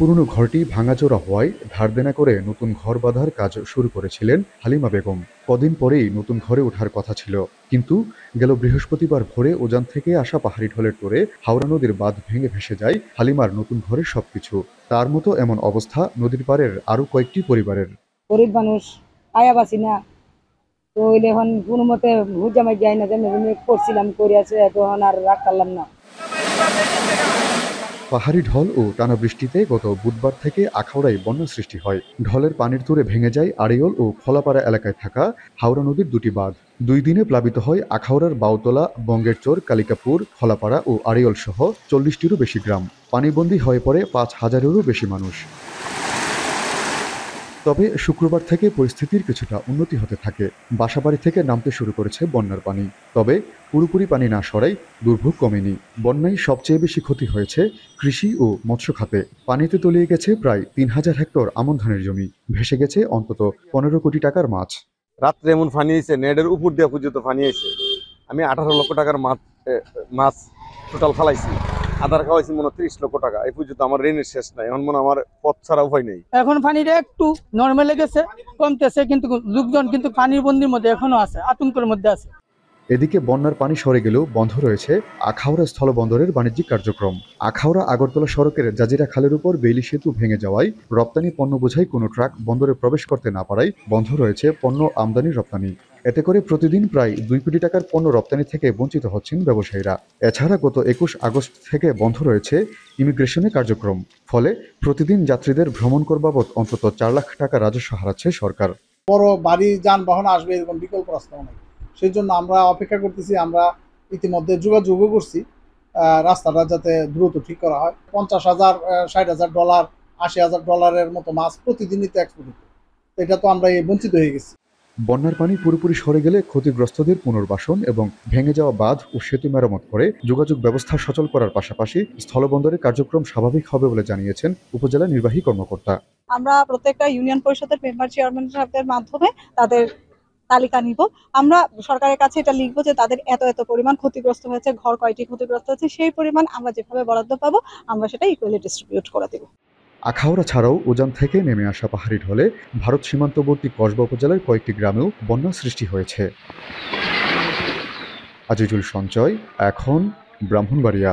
পুরনো ঘরটি ভাঙাচোরা হওয়ায় ধার দেনা করে নতুন ঘর বাঁধার কাজ শুরু করেছিলেন হালিমা বেগম কদিন পরেই নতুন ঘরে ওঠার কথা ছিল কিন্তু গেল বৃহস্পতিবার ভোরে ওজান থেকে আসা পাহাড়ি ঢলের তোরে হাওড়া নদীর বাঁধ ভেঙে ভেসে যায় হালিমার নতুন ঘরের সবকিছু তার মতো এমন অবস্থা নদীর পারের আরও কয়েকটি পরিবারের গরিব মানুষ আয়াবাসী না তো এখন কোনো মতে হুজামাই যাই না করছিলাম করে আছে এখন আর রাগ করলাম না পাহাড়ি ঢল ও টানা বৃষ্টিতে গত বুধবার থেকে আখাউড়ায় বন্যা সৃষ্টি হয় ঢলের পানির তুরে ভেঙে যায় আড়িয়ল ও খোলাপাড়া এলাকায় থাকা হাওড়া নদীর দুটি বাঁধ দুই দিনে প্লাবিত হয় আখাউড়ার বাউতলা বঙ্গেরচোর কালিকাপুর খোলাপাড়া ও আড়িয়ল সহ চল্লিশটিরও বেশি গ্রাম পানিবন্দী হয়ে পড়ে পাঁচ হাজারেরও বেশি মানুষ তবে শুক্রবার থেকে পরিস্থিতির কিছুটা উন্নতি হতে থাকে বাসাবাড়ি থেকে নামতে শুরু করেছে বন্যার পানি তবে পুরোপুরি পানি না সরাই দুর্ভোগ কমেনি বন্যায় সবচেয়ে বেশি ক্ষতি হয়েছে কৃষি ও মৎস্য খাতে পানিতে তলিয়ে গেছে প্রায় তিন হাজার হেক্টর আমন ধানের জমি ভেসে গেছে অন্তত পনেরো কোটি টাকার মাছ রাত্রে এমন ফানি হয়েছে নেডের উপর দিয়ে পর্যন্ত ফানি হয়েছে আমি আঠারো লক্ষ টাকার মাছ মাছ টোটাল ফেলাইছি আধার খাওয়াইছি মনে ত্রিশ লক্ষ টাকা এই পর্যন্ত আমার ঋণের শেষ নাই এখন মনে আমার পথ ছাড়া উপায় নেই এখন পানিটা একটু নর্মালে গেছে কমতেছে কিন্তু লোকজন কিন্তু পানির বন্দির মধ্যে এখনো আছে আতঙ্কের মধ্যে আছে এদিকে বন্যার পানি সরে গেলেও বন্ধ রয়েছে আখাউড়া স্থলবন্দরের বাণিজ্যিক কার্যক্রম আখাউড়া আগরতলা সড়কের জাজিরা খালের উপর বেইলি সেতু ভেঙে যাওয়ায় রপ্তানি পণ্য বোঝাই কোনো ট্রাক বন্দরে প্রবেশ করতে না পারায় বন্ধ রয়েছে পণ্য আমদানি রপ্তানি এতে করে প্রতিদিন প্রায় দুই কোটি টাকার পণ্য রপ্তানি থেকে বঞ্চিত হচ্ছেন ব্যবসায়ীরা এছাড়া গত একুশ আগস্ট থেকে বন্ধ রয়েছে ইমিগ্রেশনের কার্যক্রম ফলে প্রতিদিন যাত্রীদের ভ্রমণ কর বাবদ অন্তত চার লাখ টাকা রাজস্ব হারাচ্ছে সরকার বড় বাড়ি যানবাহন আসবে এরকম বিকল্প রাস্তা নেই সেই জন্য আমরা অপেক্ষা করতেছি আমরা ইতিমধ্যে যোগাযোগও করছি রাস্তাটা যাতে দ্রুত ঠিক করা হয় পঞ্চাশ হাজার ষাট হাজার ডলার আশি হাজার ডলারের মতো মাছ প্রতিদিনই তো এক্সপোর্ট এটা তো আমরা বঞ্চিত হয়ে গেছি বন্যার পানি পুরোপুরি সরে গেলে ক্ষতিগ্রস্তদের পুনর্বাসন এবং ভেঙে যাওয়া বাঁধ ও সেতু মেরামত করে যোগাযোগ ব্যবস্থা সচল করার পাশাপাশি স্থলবন্দরের কার্যক্রম স্বাভাবিক হবে বলে জানিয়েছেন উপজেলা নির্বাহী কর্মকর্তা আমরা প্রত্যেকটা ইউনিয়ন পরিষদের মেম্বার চেয়ারম্যান সাহেবদের মাধ্যমে তাদের তালিকা নিব আমরা সরকারের কাছে এটা লিখবো যে তাদের এত এত পরিমাণ ক্ষতিগ্রস্ত হয়েছে ঘর কয়টি ক্ষতিগ্রস্ত হয়েছে সেই পরিমাণ আমরা যেভাবে বরাদ্দ পাবো আমরা সেটা ইকুয়ালি ডিস্ট্রিবিউট করে দেবো আখাউড়া ছাড়াও উজান থেকে নেমে আসা পাহাড়ি ঢলে ভারত সীমান্তবর্তী কসবা উপজেলার কয়েকটি গ্রামেও বন্যা সৃষ্টি হয়েছে আজিজুল সঞ্চয় এখন ব্রাহ্মণবাড়িয়া